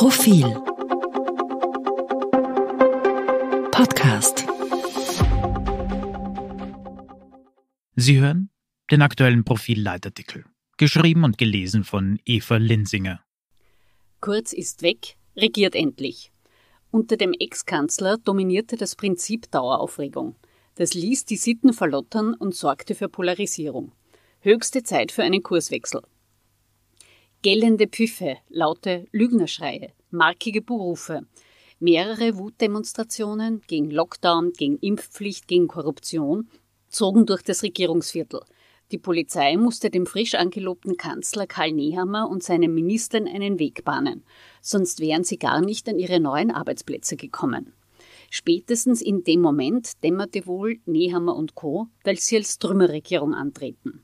Profil Podcast Sie hören den aktuellen Profil-Leitartikel, geschrieben und gelesen von Eva Linsinger. Kurz ist weg, regiert endlich. Unter dem Ex-Kanzler dominierte das Prinzip Daueraufregung. Das ließ die Sitten verlottern und sorgte für Polarisierung. Höchste Zeit für einen Kurswechsel. Gellende Püffe, laute Lügnerschreie, markige Berufe, mehrere Wutdemonstrationen gegen Lockdown, gegen Impfpflicht, gegen Korruption zogen durch das Regierungsviertel. Die Polizei musste dem frisch angelobten Kanzler Karl Nehammer und seinen Ministern einen Weg bahnen, sonst wären sie gar nicht an ihre neuen Arbeitsplätze gekommen. Spätestens in dem Moment dämmerte wohl Nehammer und Co., weil sie als Trümmerregierung antreten.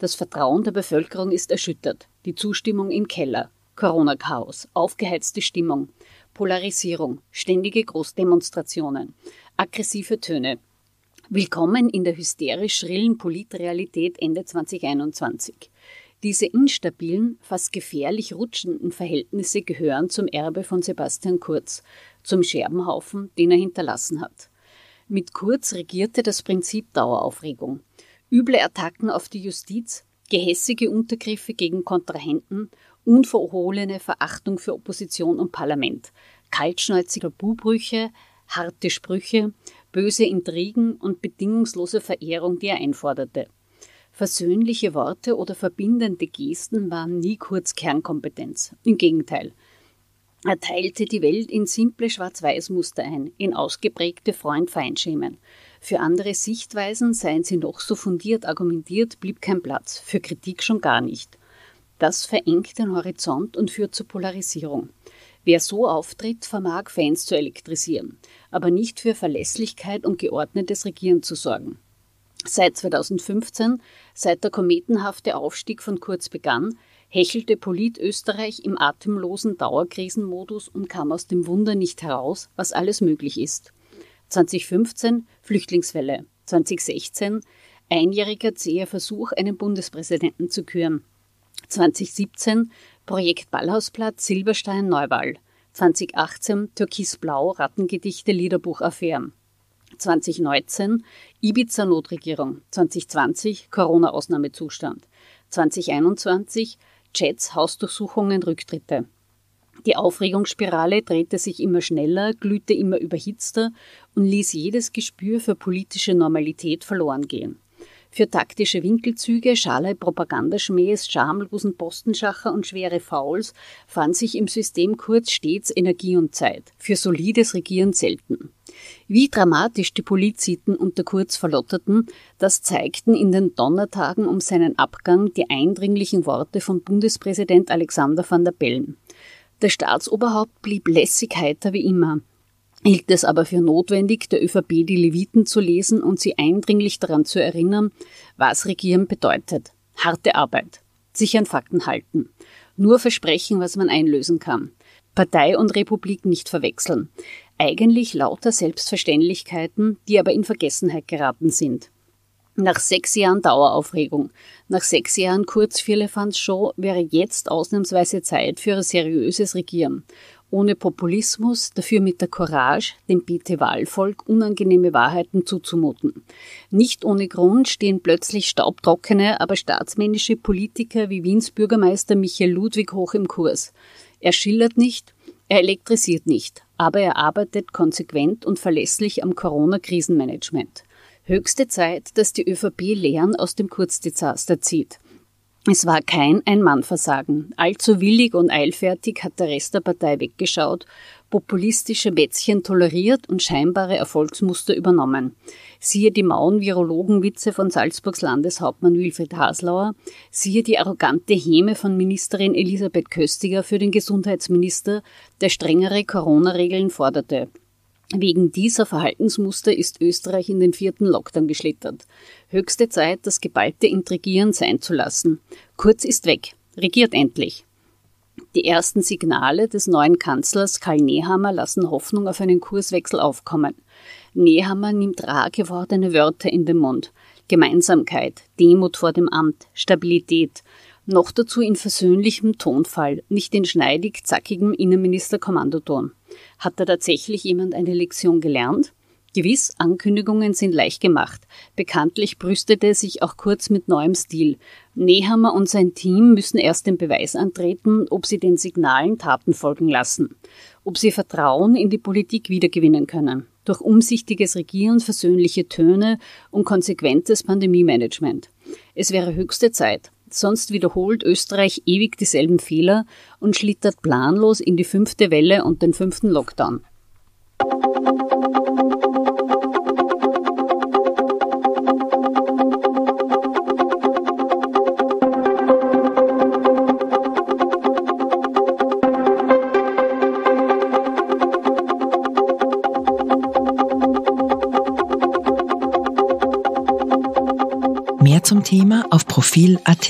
Das Vertrauen der Bevölkerung ist erschüttert, die Zustimmung im Keller, Corona-Chaos, aufgeheizte Stimmung, Polarisierung, ständige Großdemonstrationen, aggressive Töne. Willkommen in der hysterisch schrillen Politrealität Ende 2021. Diese instabilen, fast gefährlich rutschenden Verhältnisse gehören zum Erbe von Sebastian Kurz, zum Scherbenhaufen, den er hinterlassen hat. Mit Kurz regierte das Prinzip Daueraufregung üble Attacken auf die Justiz, gehässige Untergriffe gegen Kontrahenten, unverhohlene Verachtung für Opposition und Parlament, kaltschnäuzige Bubrüche, harte Sprüche, böse Intrigen und bedingungslose Verehrung, die er einforderte. Versöhnliche Worte oder verbindende Gesten waren nie kurz Kernkompetenz. Im Gegenteil. Er teilte die Welt in simple Schwarz-Weiß-Muster ein, in ausgeprägte Freund-Feinschemen. Für andere Sichtweisen, seien sie noch so fundiert argumentiert, blieb kein Platz, für Kritik schon gar nicht. Das verengt den Horizont und führt zur Polarisierung. Wer so auftritt, vermag Fans zu elektrisieren, aber nicht für Verlässlichkeit und geordnetes Regieren zu sorgen. Seit 2015, seit der kometenhafte Aufstieg von Kurz begann, hechelte Politösterreich im atemlosen Dauerkrisenmodus und kam aus dem Wunder nicht heraus, was alles möglich ist. 2015 Flüchtlingswelle, 2016 einjähriger zäher Versuch, einen Bundespräsidenten zu küren, 2017 Projekt Ballhausplatz Silberstein Neuwahl, 2018 Türkisblau Rattengedichte Liederbuchaffären, 2019 Ibiza Notregierung, 2020 Corona-Ausnahmezustand, 2021 Chats Hausdurchsuchungen Rücktritte. Die Aufregungsspirale drehte sich immer schneller, glühte immer überhitzter und ließ jedes Gespür für politische Normalität verloren gehen. Für taktische Winkelzüge, schale Propagandaschmähs, schamlosen Postenschacher und schwere Fouls fand sich im System kurz stets Energie und Zeit. Für solides Regieren selten. Wie dramatisch die Poliziten unter Kurz verlotterten, das zeigten in den Donnertagen um seinen Abgang die eindringlichen Worte von Bundespräsident Alexander van der Bellen. Der Staatsoberhaupt blieb lässig heiter wie immer, hielt es aber für notwendig, der ÖVP die Leviten zu lesen und sie eindringlich daran zu erinnern, was Regieren bedeutet. Harte Arbeit. Sich an Fakten halten. Nur versprechen, was man einlösen kann. Partei und Republik nicht verwechseln. Eigentlich lauter Selbstverständlichkeiten, die aber in Vergessenheit geraten sind. Nach sechs Jahren Daueraufregung, nach sechs Jahren Kurz Firlefanz Show wäre jetzt ausnahmsweise Zeit für ein seriöses Regieren. Ohne Populismus, dafür mit der Courage, dem BT-Wahlvolk unangenehme Wahrheiten zuzumuten. Nicht ohne Grund stehen plötzlich staubtrockene, aber staatsmännische Politiker wie Wiens Bürgermeister Michael Ludwig hoch im Kurs. Er schildert nicht, er elektrisiert nicht, aber er arbeitet konsequent und verlässlich am Corona-Krisenmanagement. Höchste Zeit, dass die ÖVP Lehren aus dem Kurzdesaster zieht. Es war kein Ein-Mann-Versagen. Allzu willig und eilfertig hat der Rest der Partei weggeschaut, populistische Mätzchen toleriert und scheinbare Erfolgsmuster übernommen. Siehe die mauen virologen witze von Salzburgs Landeshauptmann Wilfried Haslauer, siehe die arrogante Häme von Ministerin Elisabeth Köstiger für den Gesundheitsminister, der strengere Corona-Regeln forderte. Wegen dieser Verhaltensmuster ist Österreich in den vierten Lockdown geschlittert. Höchste Zeit, das geballte Intrigieren sein zu lassen. Kurz ist weg, regiert endlich. Die ersten Signale des neuen Kanzlers Karl Nehammer lassen Hoffnung auf einen Kurswechsel aufkommen. Nehammer nimmt rar gewordene Wörter in den Mund. Gemeinsamkeit, Demut vor dem Amt, Stabilität. Noch dazu in versöhnlichem Tonfall, nicht in schneidig zackigem Innenministerkommandoton. Hat da tatsächlich jemand eine Lektion gelernt? Gewiss, Ankündigungen sind leicht gemacht. Bekanntlich brüstete er sich auch kurz mit neuem Stil. Nehammer und sein Team müssen erst den Beweis antreten, ob sie den Signalen Taten folgen lassen, ob sie Vertrauen in die Politik wiedergewinnen können. Durch umsichtiges Regieren, versöhnliche Töne und konsequentes Pandemie-Management. Es wäre höchste Zeit. Sonst wiederholt Österreich ewig dieselben Fehler und schlittert planlos in die fünfte Welle und den fünften Lockdown. zum Thema auf Profil.at.